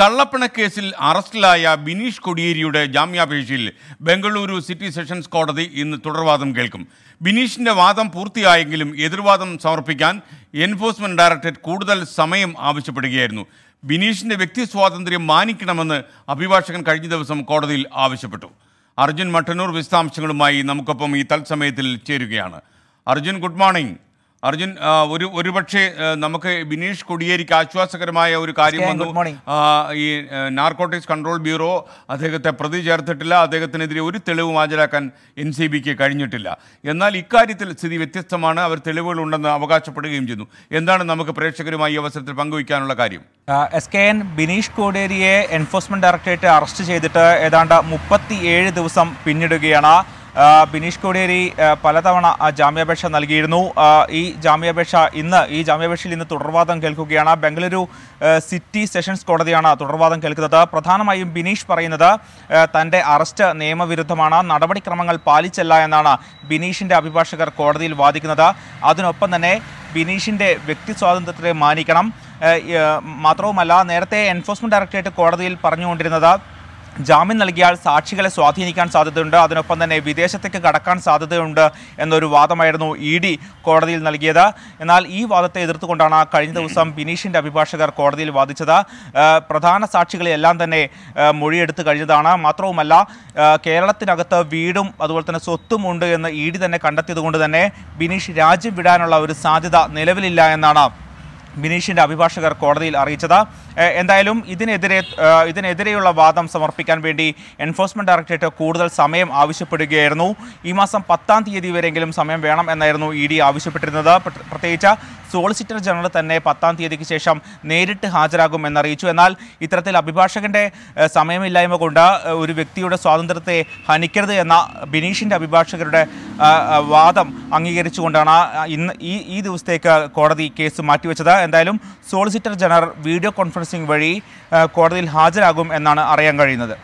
കള്ളപ്പണക്കേസിൽ അറസ്റ്റിലായ ബിനീഷ് കൊടിയേരിയുടെ ജാമ്യാപേക്ഷയിൽ Bengaluru city sessions കോടതി ഇന്ന് തുടർവാദം കേൾക്കും ബിനീഷിൻ്റെ വാദം പൂർത്തിയായെങ്കിലും എതിർവാദം സമർപ്പിക്കാൻ എൻഫോഴ്സ്മെന്റ് ഡയറക്ടറേറ്റ് കൂടുതൽ സമയം ആവശ്യപ്പെടുകയായിരുന്നു ബിനീഷിൻ്റെ വ്യക്തി സ്വാതന്ത്ര്യം മാനിക്കണമെന്ന് അഭിഭാഷകൻ കഴിഞ്ഞ ദിവസം കോടതിയിൽ ആവശ്യപ്പെട്ടു അർജുൻ മട്ടന്നൂർ വിശദാംശങ്ങളുമായി നമുക്കൊപ്പം ഈ തത്സമയത്തിൽ ചേരുകയാണ് അർജുൻ ഗുഡ് മോർണിംഗ് അർജുൻ ഒരു ഒരുപക്ഷെ നമുക്ക് ബിനീഷ് കൊടിയേരിക്ക് ആശ്വാസകരമായ ഒരു കാര്യം വന്നു ഈ നാർക്കോട്ടിക്സ് കൺട്രോൾ ബ്യൂറോ അദ്ദേഹത്തെ പ്രതി ചേർത്തിട്ടില്ല അദ്ദേഹത്തിനെതിരെ ഒരു തെളിവും ഹാജരാക്കാൻ എൻ സി ബിക്ക് കഴിഞ്ഞിട്ടില്ല എന്നാൽ ഇക്കാര്യത്തിൽ സ്ഥിതി വ്യത്യസ്തമാണ് അവർ തെളിവുകൾ ഉണ്ടെന്ന് അവകാശപ്പെടുകയും ചെയ്യുന്നു എന്താണ് നമുക്ക് പ്രേക്ഷകരുമായി ഈ അവസരത്തിൽ പങ്കുവയ്ക്കാനുള്ള കാര്യം എസ് കെ എൻ ബിനീഷ് കോടേരിയെ എൻഫോഴ്സ്മെന്റ് ഡയറക്ടറേറ്റ് അറസ്റ്റ് ചെയ്തിട്ട് ഏതാണ്ട് മുപ്പത്തി ദിവസം പിന്നിടുകയാണ് ബിനീഷ് കോടിയേരി പലതവണ ജാമ്യാപേക്ഷ നൽകിയിരുന്നു ഈ ജാമ്യാപേക്ഷ ഇന്ന് ഈ ജാമ്യാപേക്ഷയിൽ ഇന്ന് തുടർവാദം കേൾക്കുകയാണ് ബംഗളൂരു സിറ്റി സെഷൻസ് കോടതിയാണ് തുടർവാദം കേൾക്കുന്നത് പ്രധാനമായും ബിനീഷ് പറയുന്നത് തൻ്റെ അറസ്റ്റ് നിയമവിരുദ്ധമാണ് നടപടിക്രമങ്ങൾ പാലിച്ചല്ല എന്നാണ് ബിനീഷിൻ്റെ അഭിഭാഷകർ കോടതിയിൽ വാദിക്കുന്നത് അതിനൊപ്പം തന്നെ ബിനീഷിൻ്റെ വ്യക്തി സ്വാതന്ത്ര്യത്തെ മാനിക്കണം മാത്രവുമല്ല നേരത്തെ എൻഫോഴ്സ്മെൻറ്റ് ഡയറക്ടറേറ്റ് കോടതിയിൽ പറഞ്ഞുകൊണ്ടിരുന്നത് ജാമ്യം നൽകിയാൽ സാക്ഷികളെ സ്വാധീനിക്കാൻ സാധ്യതയുണ്ട് അതിനൊപ്പം തന്നെ വിദേശത്തേക്ക് കടക്കാൻ സാധ്യതയുണ്ട് എന്നൊരു വാദമായിരുന്നു ഇ ഡി കോടതിയിൽ നൽകിയത് എന്നാൽ ഈ വാദത്തെ എതിർത്തുകൊണ്ടാണ് കഴിഞ്ഞ ദിവസം ബിനീഷിൻ്റെ അഭിഭാഷകർ കോടതിയിൽ വാദിച്ചത് പ്രധാന സാക്ഷികളെല്ലാം തന്നെ മൊഴിയെടുത്തു കഴിഞ്ഞതാണ് മാത്രവുമല്ല കേരളത്തിനകത്ത് വീടും അതുപോലെ തന്നെ സ്വത്തും ഉണ്ട് എന്ന് ഇ ഡി തന്നെ കണ്ടെത്തിയതുകൊണ്ട് തന്നെ ബിനീഷ് രാജ്യം വിടാനുള്ള ഒരു സാധ്യത നിലവിലില്ല എന്നാണ് ബിനീഷിൻ്റെ അഭിഭാഷകർ കോടതിയിൽ അറിയിച്ചത് എന്തായാലും ഇതിനെതിരെ ഇതിനെതിരെയുള്ള വാദം സമർപ്പിക്കാൻ വേണ്ടി എൻഫോഴ്സ്മെന്റ് ഡയറക്ടറേറ്റ് കൂടുതൽ സമയം ആവശ്യപ്പെടുകയായിരുന്നു ഈ മാസം പത്താം തീയതി വരെയെങ്കിലും സമയം വേണം എന്നായിരുന്നു ഇ ഡി ആവശ്യപ്പെട്ടിരുന്നത് പ്രത്യേകിച്ച് സോളിസിറ്റർ ജനറൽ തന്നെ പത്താം തീയതിക്ക് ശേഷം നേരിട്ട് ഹാജരാകും എന്നറിയിച്ചു എന്നാൽ ഇത്തരത്തിൽ അഭിഭാഷകൻ്റെ സമയമില്ലായ്മ കൊണ്ട് ഒരു വ്യക്തിയുടെ സ്വാതന്ത്ര്യത്തെ ഹനിക്കരുത് എന്ന ബിനീഷിൻ്റെ അഭിഭാഷകരുടെ വാദം അംഗീകരിച്ചുകൊണ്ടാണ് ഇന്ന് ഈ ഈ ദിവസത്തേക്ക് കോടതി കേസ് മാറ്റിവെച്ചത് എന്തായാലും solicitor general video conference conferencing വഴി കോടതിയിൽ ഹാജരാകും എന്നാണ് അറിയാൻ കഴിയുന്നത്